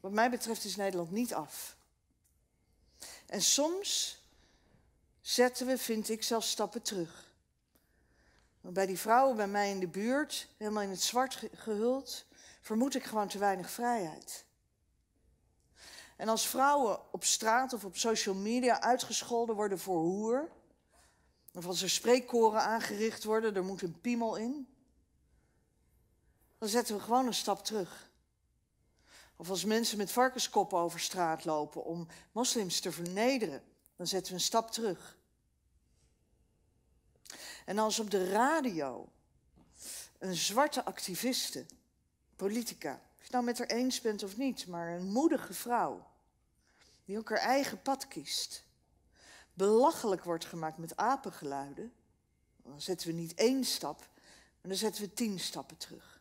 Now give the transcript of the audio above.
Wat mij betreft is Nederland niet af. En soms zetten we, vind ik, zelfs stappen terug. Want bij die vrouwen bij mij in de buurt, helemaal in het zwart gehuld, vermoed ik gewoon te weinig vrijheid. En als vrouwen op straat of op social media uitgescholden worden voor hoer, of als er spreekkoren aangericht worden, er moet een piemel in, dan zetten we gewoon een stap terug. Of als mensen met varkenskoppen over straat lopen om moslims te vernederen, dan zetten we een stap terug. En als op de radio een zwarte activiste, politica, of je het nou met haar eens bent of niet, maar een moedige vrouw, die ook haar eigen pad kiest, belachelijk wordt gemaakt met apengeluiden, dan zetten we niet één stap, maar dan zetten we tien stappen terug.